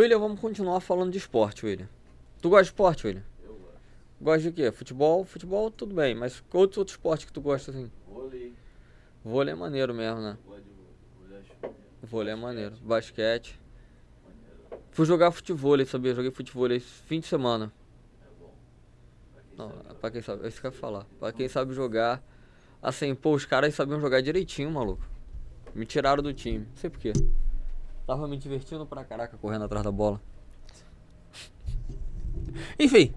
William, vamos continuar falando de esporte, William. Tu gosta de esporte, William? Eu gosto. Gosta de quê? Futebol? Futebol, tudo bem, mas qual outro, outro esporte que tu gosta assim? Vôlei. Vôlei é maneiro mesmo, né? Eu gosto é de vôlei. Vôlei é, é maneiro. Basquete. Maneiro. Fui jogar futebol, sabia? Joguei futebol esse fim de semana. É bom. Pra quem Não, sabe, quem sabe, é isso que eu ia falar. Pra quem sabe jogar, assim, pô, os caras sabiam jogar direitinho, maluco. Me tiraram do time, não sei porquê. Tava me divertindo pra caraca correndo atrás da bola. Enfim,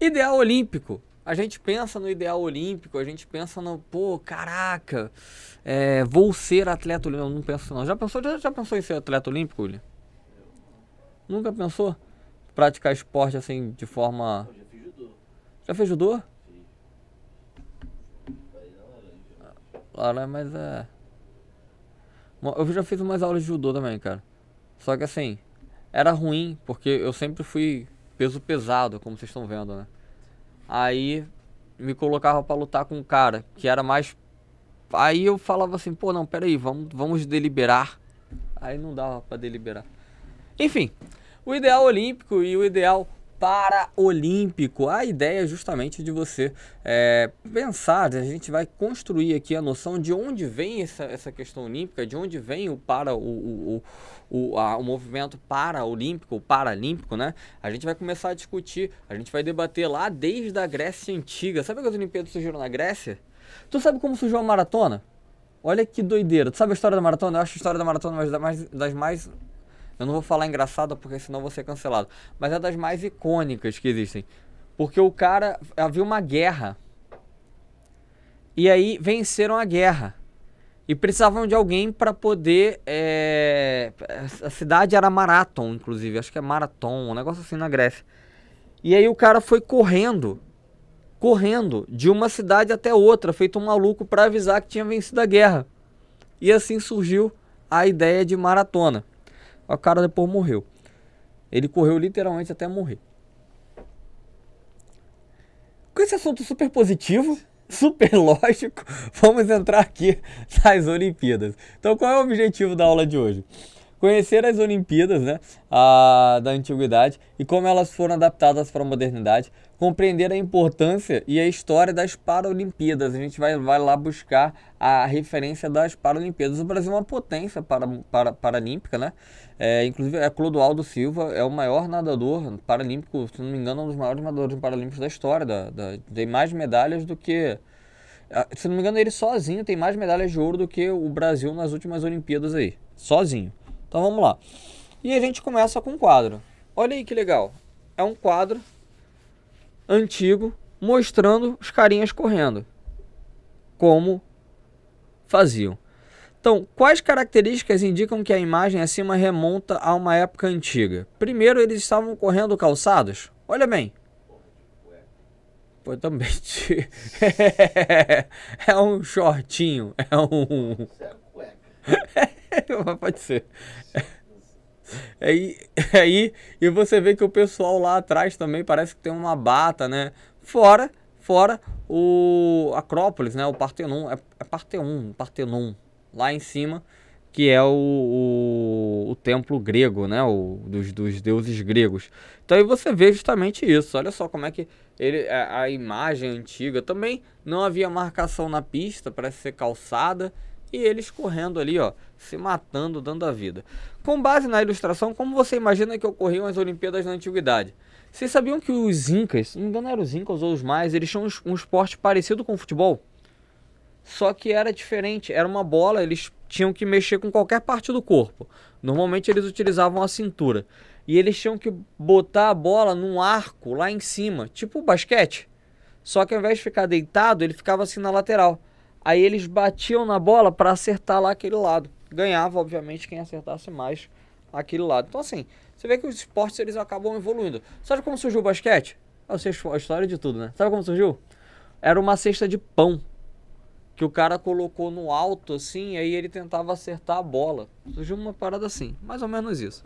ideal olímpico. A gente pensa no ideal olímpico, a gente pensa no, pô, caraca, é, vou ser atleta olímpico. Não, não penso não. Já pensou, já, já pensou em ser atleta olímpico, William? Nunca pensou? Praticar esporte assim de forma. Eu já fiz judô. Já fez judô? Sim. Laranja, mas é. Eu já fiz umas aulas de judô também, cara. Só que assim, era ruim, porque eu sempre fui peso pesado, como vocês estão vendo, né? Aí me colocava para lutar com um cara que era mais. Aí eu falava assim, pô, não, peraí, vamos, vamos deliberar. Aí não dava para deliberar. Enfim, o ideal olímpico e o ideal paraolímpico. A ideia é justamente de você é, pensar, a gente vai construir aqui a noção de onde vem essa, essa questão olímpica, de onde vem o para o, o, o, a, o movimento paraolímpico, o paralímpico, né? A gente vai começar a discutir, a gente vai debater lá desde a Grécia Antiga. Sabe que as Olimpíadas surgiram na Grécia? Tu sabe como surgiu a maratona? Olha que doideira. Tu sabe a história da maratona? Eu acho a história da maratona das mais, das mais eu não vou falar engraçada porque senão vou ser cancelado. Mas é das mais icônicas que existem. Porque o cara. Havia uma guerra. E aí venceram a guerra. E precisavam de alguém para poder. É... A cidade era Marathon, inclusive. Acho que é Marathon, um negócio assim na Grécia. E aí o cara foi correndo. Correndo de uma cidade até outra, feito um maluco para avisar que tinha vencido a guerra. E assim surgiu a ideia de maratona. O cara depois morreu. Ele correu literalmente até morrer. Com esse assunto super positivo, super lógico, vamos entrar aqui nas Olimpíadas. Então, qual é o objetivo da aula de hoje? Conhecer as Olimpíadas né, a, ah, da antiguidade e como elas foram adaptadas para a modernidade, compreender a importância e a história das Paralimpíadas. A gente vai, vai lá buscar a referência das Paralimpíadas. O Brasil é uma potência para, para, paralímpica, né? É, inclusive, é Clodoaldo Silva é o maior nadador paralímpico, se não me engano, um dos maiores nadadores paralímpicos da história. Da, da, tem mais medalhas do que. Ah, se não me engano, ele sozinho tem mais medalhas de ouro do que o Brasil nas últimas Olimpíadas aí. Sozinho. Então vamos lá. E a gente começa com um quadro. Olha aí que legal. É um quadro antigo mostrando os carinhas correndo. Como faziam. Então, quais características indicam que a imagem acima remonta a uma época antiga? Primeiro, eles estavam correndo calçados. Olha bem. foi também. Te... é um shortinho. É um. É Pode ser. Aí, aí, e você vê que o pessoal lá atrás também parece que tem uma bata, né? Fora, fora o Acrópolis, né? O Partenon, é, é Partenon, Partenon, lá em cima, que é o, o, o, templo grego, né? O, dos, dos deuses gregos. Então aí você vê justamente isso. Olha só como é que ele, a, a imagem antiga também não havia marcação na pista, parece ser calçada e eles correndo ali, ó, se matando, dando a vida. Com base na ilustração, como você imagina que ocorriam as Olimpíadas na Antiguidade? Vocês sabiam que os Incas, não me engano eram os Incas ou os mais, eles tinham um esporte parecido com o futebol? Só que era diferente, era uma bola, eles tinham que mexer com qualquer parte do corpo. Normalmente eles utilizavam a cintura. E eles tinham que botar a bola num arco lá em cima, tipo basquete. Só que ao invés de ficar deitado, ele ficava assim na lateral. Aí eles batiam na bola para acertar lá aquele lado. Ganhava, obviamente, quem acertasse mais aquele lado. Então, assim, você vê que os esportes eles acabam evoluindo. Sabe como surgiu o basquete? Eu sei a história de tudo, né? Sabe como surgiu? Era uma cesta de pão que o cara colocou no alto assim, aí ele tentava acertar a bola. Surgiu uma parada assim, mais ou menos isso.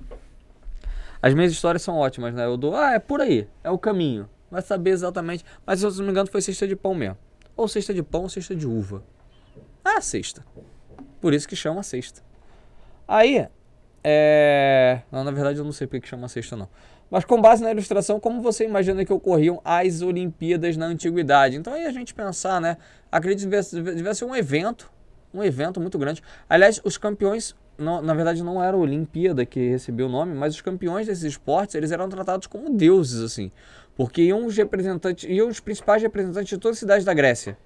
As minhas histórias são ótimas, né? Eu dou, ah, é por aí, é o caminho. Vai saber exatamente, mas se eu não me engano foi cesta de pão mesmo. Ou cesta de pão ou cesta de uva. Ah, cesta. Por isso que chama cesta. Aí, é... Não, na verdade eu não sei porque que chama cesta não. Mas com base na ilustração, como você imagina que ocorriam as Olimpíadas na Antiguidade? Então aí a gente pensar, né? Acredito que devesse, ser um evento, um evento muito grande. Aliás, os campeões não, na verdade não era a Olimpíada que recebeu o nome, mas os campeões desses esportes, eles eram tratados como deuses, assim. Porque iam os representantes, iam os principais representantes de todas as cidades da Grécia.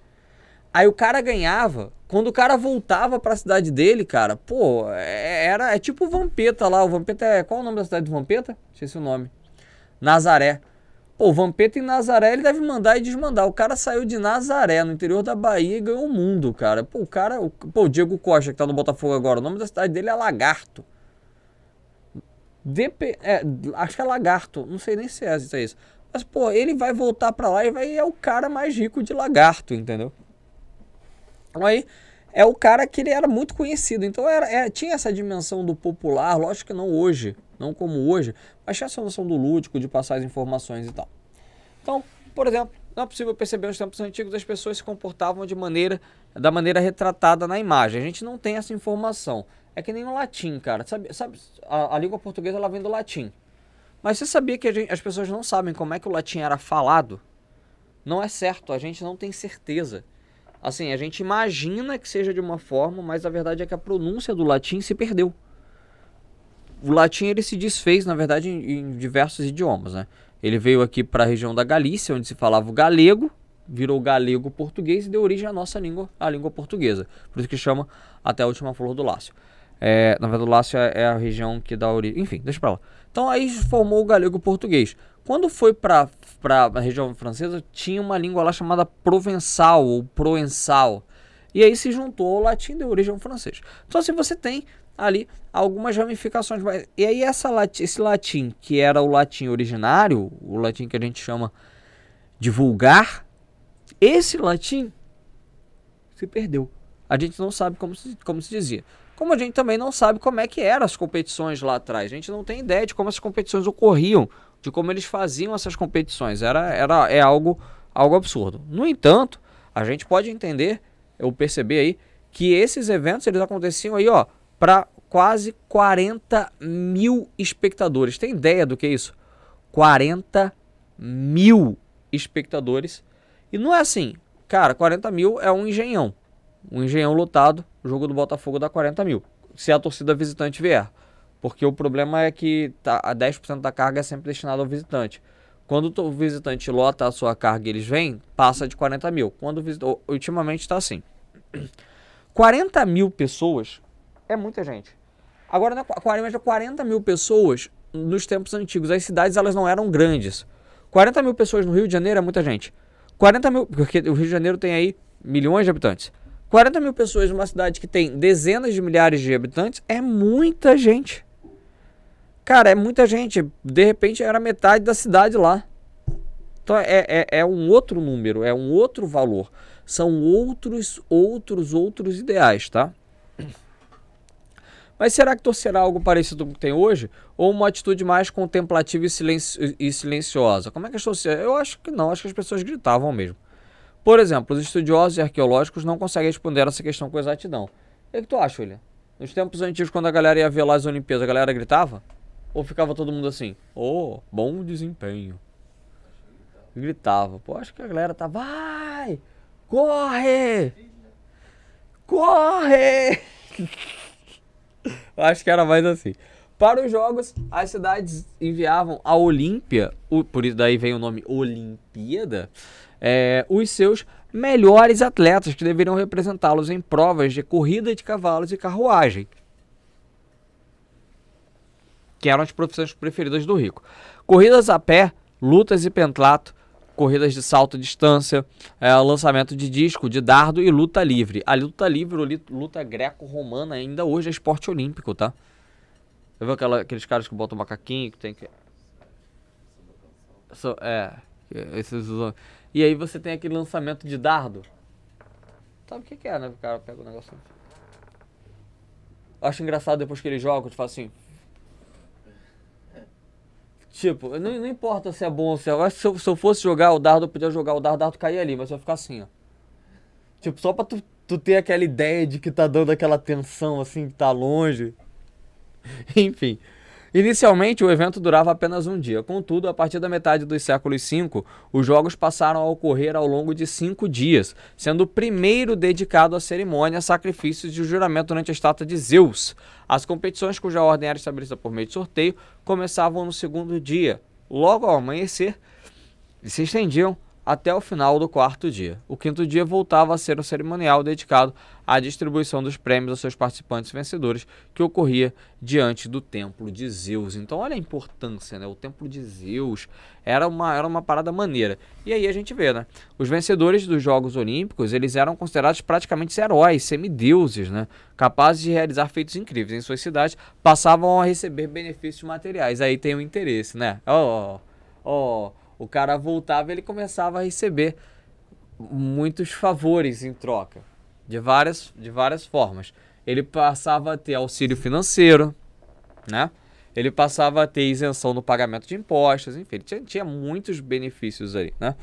Aí o cara ganhava. Quando o cara voltava para a cidade dele, cara, pô, é, era é tipo o Vampeta lá. O Vampeta é qual é o nome da cidade do Vampeta? Não sei se o nome. Nazaré. Pô, o Vampeta em Nazaré, ele deve mandar e desmandar. O cara saiu de Nazaré, no interior da Bahia, e ganhou o mundo, cara. Pô, o cara. O, pô, o Diego Costa, que tá no Botafogo agora, o nome da cidade dele é Lagarto. DP, é, acho que é Lagarto, não sei nem se é, se é isso. Mas, pô, ele vai voltar pra lá e vai é o cara mais rico de Lagarto, entendeu? Aí, é o cara que ele era muito conhecido. Então era, era, é, tinha essa dimensão do popular, lógico que não hoje, não como hoje, mas tinha essa noção do lúdico, de passar as informações e tal. Então, por exemplo, não é possível perceber nos tempos antigos as pessoas se comportavam de maneira da maneira retratada na imagem. A gente não tem essa informação. É que nem o latim, cara. Sabe, sabe a, a língua portuguesa ela vem do latim. Mas você sabia que gente, as pessoas não sabem como é que o latim era falado? Não é certo, a gente não tem certeza. Assim, a gente imagina que seja de uma forma, mas a verdade é que a pronúncia do latim se perdeu. O latim ele se desfez, na verdade, em, em diversos idiomas, né? Ele veio aqui para a região da Galícia, onde se falava o galego, virou galego português e deu origem à nossa língua, à língua portuguesa. Por isso que chama até a última flor do Lácio. É, na verdade, o Lácio é, é a região que dá origem. Enfim, deixa para lá. Então aí formou o galego português. Quando foi para a região francesa, tinha uma língua lá chamada provençal ou proençal. E aí se juntou ao latim de origem francesa. Então, assim, você tem ali algumas ramificações. Mas, e aí essa esse latim, que era o latim originário, o latim que a gente chama de vulgar, esse latim se perdeu. A gente não sabe como se, como se dizia como a gente também não sabe como é que eram as competições lá atrás. A gente não tem ideia de como as competições ocorriam, de como eles faziam essas competições. Era, era é algo, algo absurdo. No entanto, a gente pode entender, eu percebi aí, que esses eventos eles aconteciam aí, ó, para quase 40 mil espectadores. Tem ideia do que é isso? 40 mil espectadores. E não é assim, cara, 40 mil é um engenhão. Um engenhão lotado o jogo do Botafogo dá 40 mil, se a torcida visitante vier. Porque o problema é que tá, a 10% da carga é sempre destinada ao visitante. Quando o visitante lota a sua carga e eles vêm, passa de 40 mil. Quando ultimamente está assim. 40 mil pessoas é muita gente. Agora, né, 40, 40 mil pessoas nos tempos antigos, as cidades elas não eram grandes. 40 mil pessoas no Rio de Janeiro é muita gente. 40 mil, porque o Rio de Janeiro tem aí milhões de habitantes. 40 mil pessoas numa cidade que tem dezenas de milhares de habitantes é muita gente. Cara, é muita gente. De repente era metade da cidade lá. Então é, é, é um outro número, é um outro valor. São outros, outros, outros ideais, tá? Mas será que torcerá algo parecido com o que tem hoje? Ou uma atitude mais contemplativa e, silencio e silenciosa? Como é que as torcidas. Eu acho que não, acho que as pessoas gritavam mesmo. Por exemplo, os estudiosos e arqueológicos não conseguem responder essa questão com exatidão. O que tu acha, William? Nos tempos antigos, quando a galera ia ver lá as Olimpíadas, a galera gritava? Ou ficava todo mundo assim, oh, bom desempenho? Gritava. Pô, acho que a galera tá, vai, corre, corre. acho que era mais assim. Para os jogos, as cidades enviavam a Olímpia, por isso daí vem o nome Olimpíada, é, os seus melhores atletas que deveriam representá-los em provas de corrida de cavalos e carruagem, que eram as profissões preferidas do rico. Corridas a pé, lutas e pentlato, corridas de salto distância, é, lançamento de disco, de dardo e luta livre. A luta livre, luta greco-romana, ainda hoje é esporte olímpico, tá? Eu ver aquela, aqueles caras que botam macaquinho, que tem que... So, é, eh, esses... E aí você tem aquele lançamento de dardo. Sabe o que, que é, né? O cara pega o negócio. Assim? Acho engraçado depois que ele joga, tu fala assim. Tipo, não, não, importa se é bom ou se é. Eu acho que se eu, se eu, fosse jogar o dardo, eu podia jogar o dardo, o dardo cair ali, mas eu ia ficar assim, ó. Tipo, só pra tu, tu ter aquela ideia de que tá dando aquela tensão, assim, que tá longe. Enfim. Inicialmente, o evento durava apenas um dia, contudo, a partir da metade dos séculos V, os jogos passaram a ocorrer ao longo de cinco dias, sendo o primeiro dedicado à cerimônia, sacrifícios e o juramento durante a estátua de Zeus. As competições, cuja ordem era estabelecida por meio de sorteio, começavam no segundo dia, logo ao amanhecer, e se estendiam até o final do quarto dia. O quinto dia voltava a ser o cerimonial dedicado à distribuição dos prêmios aos seus participantes vencedores, que ocorria diante do Templo de Zeus. Então, olha a importância, né? O Templo de Zeus era uma, era uma parada maneira. E aí a gente vê, né? Os vencedores dos Jogos Olímpicos, eles eram considerados praticamente heróis, semideuses, né? Capazes de realizar feitos incríveis em suas cidades, passavam a receber benefícios materiais. Aí tem o interesse, né? Ó, ó, ó o cara voltava e ele começava a receber muitos favores em troca, de várias, de várias formas. Ele passava a ter auxílio financeiro, né? Ele passava a ter isenção no pagamento de impostos, enfim, tinha, tinha muitos benefícios aí, né?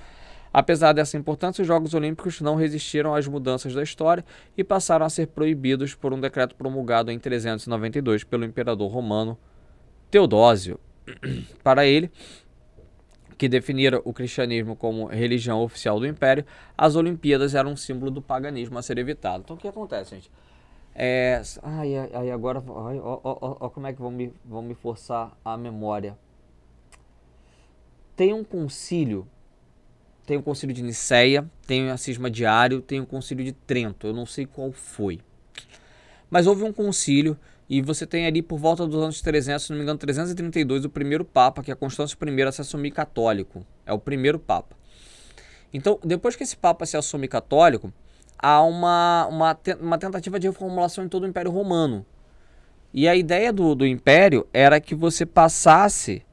Apesar dessa importância, os Jogos Olímpicos não resistiram às mudanças da história e passaram a ser proibidos por um decreto promulgado em 392 pelo imperador romano Teodósio. Para ele, que definira o cristianismo como religião oficial do império, as Olimpíadas eram um símbolo do paganismo a ser evitado. Então o que acontece, gente? É, ai, ai, agora, ai, ó, ó, ó, como é que vão me, vão me forçar a memória. Tem um concílio, tem o um concílio de Niceia, tem a cisma diário, tem o um concílio de Trento, eu não sei qual foi. Mas houve um concílio e você tem ali por volta dos anos 300, se não me engano, 332, o primeiro Papa, que é Constâncio I, a se assumir católico. É o primeiro Papa. Então, depois que esse Papa se assume católico, há uma, uma, uma tentativa de reformulação em todo o Império Romano. E a ideia do, do Império era que você passasse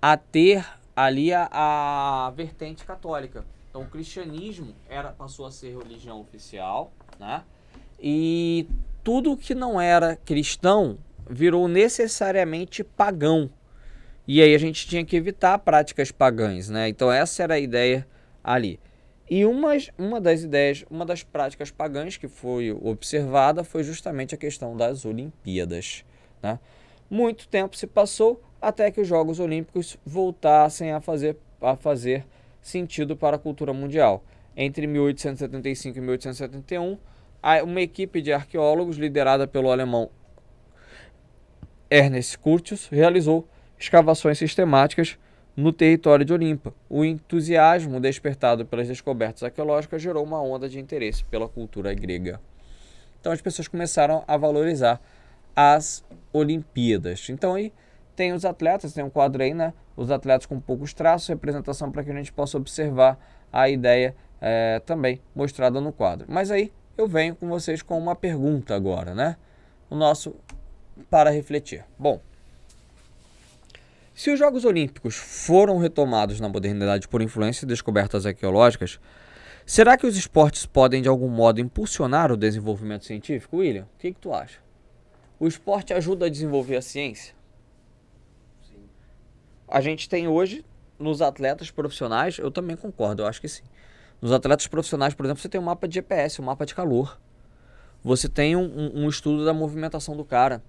a ter ali a, a vertente católica. Então, o cristianismo era, passou a ser religião oficial, né? E tudo que não era cristão virou necessariamente pagão. E aí a gente tinha que evitar práticas pagãs, né? Então essa era a ideia ali. E uma, uma das ideias, uma das práticas pagãs que foi observada foi justamente a questão das Olimpíadas. Né? Muito tempo se passou até que os Jogos Olímpicos voltassem a fazer, a fazer sentido para a cultura mundial. Entre 1875 e 1871, ah, uma equipe de arqueólogos liderada pelo alemão Ernest Curtius realizou escavações sistemáticas no território de Olimpa. O entusiasmo despertado pelas descobertas arqueológicas gerou uma onda de interesse pela cultura grega. Então as pessoas começaram a valorizar as Olimpíadas. Então aí tem os atletas, tem um quadro aí, né? Os atletas com poucos traços, representação para que a gente possa observar a ideia é, também mostrada no quadro. Mas aí eu venho com vocês com uma pergunta agora, né? O nosso para refletir. Bom, se os Jogos Olímpicos foram retomados na modernidade por influência e descobertas arqueológicas, será que os esportes podem de algum modo impulsionar o desenvolvimento científico? William, o que, que tu acha? O esporte ajuda a desenvolver a ciência? Sim. A gente tem hoje nos atletas profissionais, eu também concordo, eu acho que sim. Nos atletas profissionais, por exemplo, você tem um mapa de GPS, um mapa de calor. Você tem um, um estudo da movimentação do cara.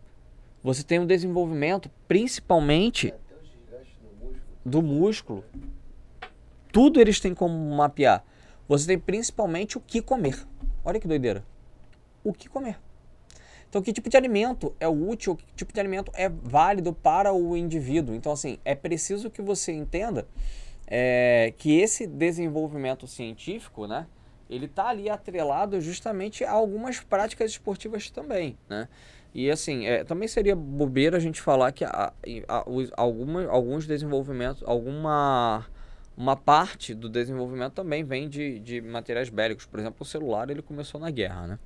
Você tem um desenvolvimento, principalmente do músculo. Tudo eles têm como mapear. Você tem principalmente o que comer. Olha que doideira. O que comer. Então, que tipo de alimento é útil, que tipo de alimento é válido para o indivíduo. Então, assim, é preciso que você entenda é, que esse desenvolvimento científico, né, ele está ali atrelado justamente a algumas práticas esportivas também, né? E assim, é, também seria bobeira a gente falar que a, a, os, alguma, alguns desenvolvimentos, alguma uma parte do desenvolvimento também vem de, de materiais bélicos. Por exemplo, o celular ele começou na guerra, né?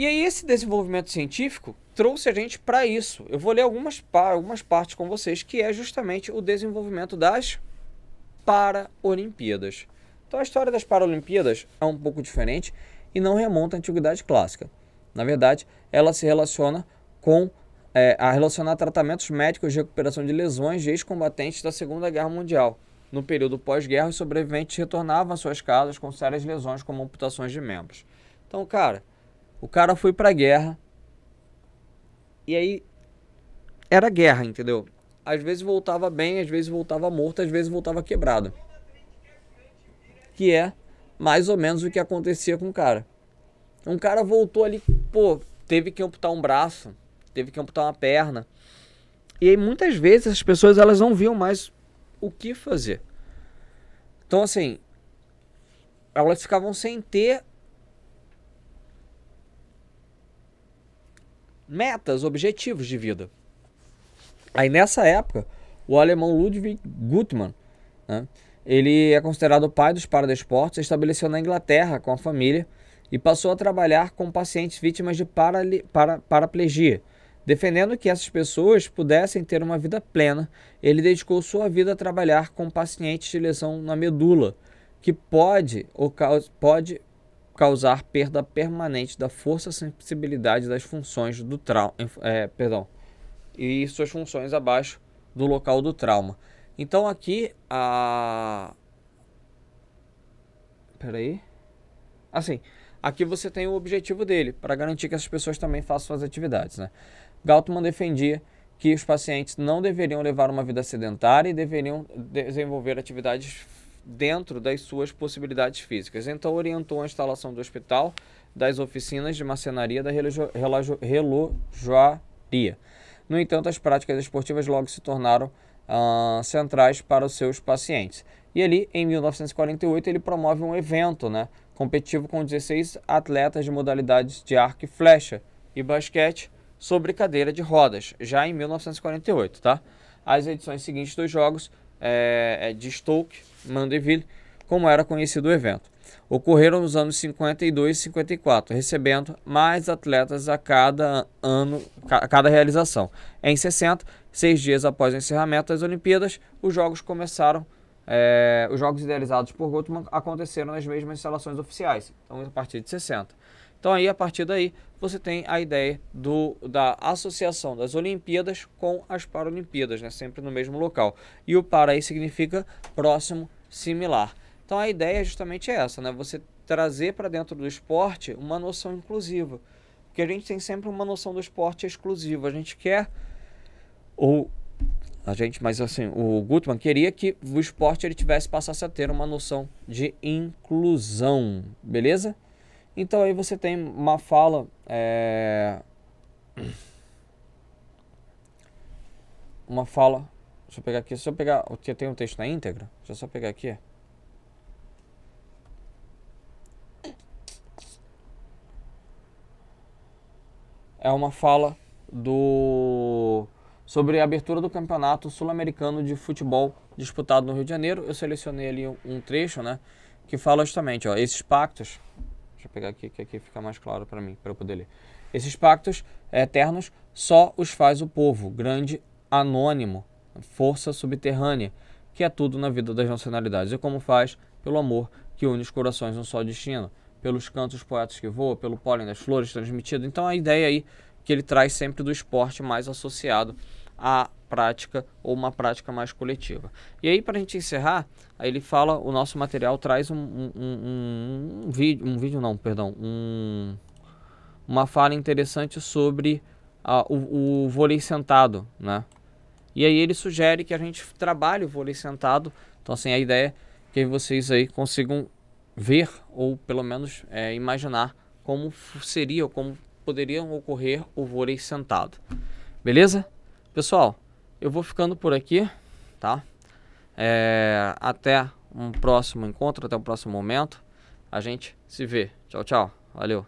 E aí esse desenvolvimento científico trouxe a gente para isso. Eu vou ler algumas, algumas partes com vocês, que é justamente o desenvolvimento das Paralimpíadas. Então a história das Paralimpíadas é um pouco diferente e não remonta à Antiguidade Clássica. Na verdade, ela se relaciona com é, a relacionar tratamentos médicos de recuperação de lesões de ex-combatentes da Segunda Guerra Mundial. No período pós-guerra, os sobreviventes retornavam às suas casas com sérias lesões, como amputações de membros. Então, cara, o cara foi pra guerra. E aí era guerra, entendeu? Às vezes voltava bem, às vezes voltava morto, às vezes voltava quebrado. Que é mais ou menos o que acontecia com o cara. Um cara voltou ali, pô, teve que amputar um braço, teve que amputar uma perna. E aí muitas vezes as pessoas elas não viam mais o que fazer. Então assim, elas ficavam sem ter metas, objetivos de vida. Aí nessa época, o alemão Ludwig Gutmann, né, ele é considerado o pai dos paradesportes, estabeleceu na Inglaterra com a família e passou a trabalhar com pacientes vítimas de para, paraplegia. Defendendo que essas pessoas pudessem ter uma vida plena, ele dedicou sua vida a trabalhar com pacientes de lesão na medula, que pode, pode causar perda permanente da força sensibilidade das funções do trauma, é, perdão, e suas funções abaixo do local do trauma. Então aqui a Peraí. Assim, aqui você tem o objetivo dele, para garantir que essas pessoas também façam suas atividades, né? Galtman defendia que os pacientes não deveriam levar uma vida sedentária e deveriam desenvolver atividades dentro das suas possibilidades físicas. Então, orientou a instalação do hospital, das oficinas de marcenaria da relojoaria. No entanto, as práticas esportivas logo se tornaram uh, centrais para os seus pacientes. E ali, em 1948, ele promove um evento né, competitivo com 16 atletas de modalidades de arco e flecha e basquete sobre cadeira de rodas, já em 1948. Tá? As edições seguintes dos Jogos é, é, de Stoke, Mandeville, como era conhecido o evento. Ocorreram nos anos 52 e 54, recebendo mais atletas a cada ano, a cada realização. Em 60, seis dias após o encerramento das Olimpíadas, os jogos começaram é, os jogos idealizados por Gutmann aconteceram nas mesmas instalações oficiais, então a partir de 60. Então aí a partir daí você tem a ideia do, da associação das Olimpíadas com as Paralimpíadas, né? sempre no mesmo local. E o para aí significa próximo, similar. Então a ideia é justamente essa, né? você trazer para dentro do esporte uma noção inclusiva. Porque a gente tem sempre uma noção do esporte exclusiva. A gente quer, ou a gente, mas assim, o Gutman queria que o esporte ele tivesse, passasse a ter uma noção de inclusão, beleza? Então aí você tem uma fala. É... Uma fala. Deixa eu pegar aqui. Se eu pegar. Eu um texto na íntegra. Deixa eu só pegar aqui. É uma fala do sobre a abertura do Campeonato Sul-Americano de Futebol disputado no Rio de Janeiro. Eu selecionei ali um trecho, né, que fala justamente, ó, esses pactos Deixa eu pegar aqui, que aqui fica mais claro para mim, para eu poder ler. Esses pactos eternos só os faz o povo, grande anônimo, força subterrânea, que é tudo na vida das nacionalidades. E como faz? Pelo amor que une os corações num só destino, pelos cantos poetas que voam, pelo pólen das flores transmitido. Então a ideia aí que ele traz sempre do esporte mais associado a prática ou uma prática mais coletiva. E aí, para a gente encerrar, aí ele fala, o nosso material traz um, um, um, um vídeo, um vídeo não, perdão, uma fala interessante sobre o, o vôlei sentado, né? E aí ele sugere que a gente trabalhe o vôlei sentado, então assim, a ideia é que vocês aí consigam ver ou pelo menos é, imaginar como seria ou como poderia ocorrer o vôlei sentado. Beleza? Pessoal, eu vou ficando por aqui, tá? É, até um próximo encontro, até um próximo momento. A gente se vê. Tchau, tchau. Valeu.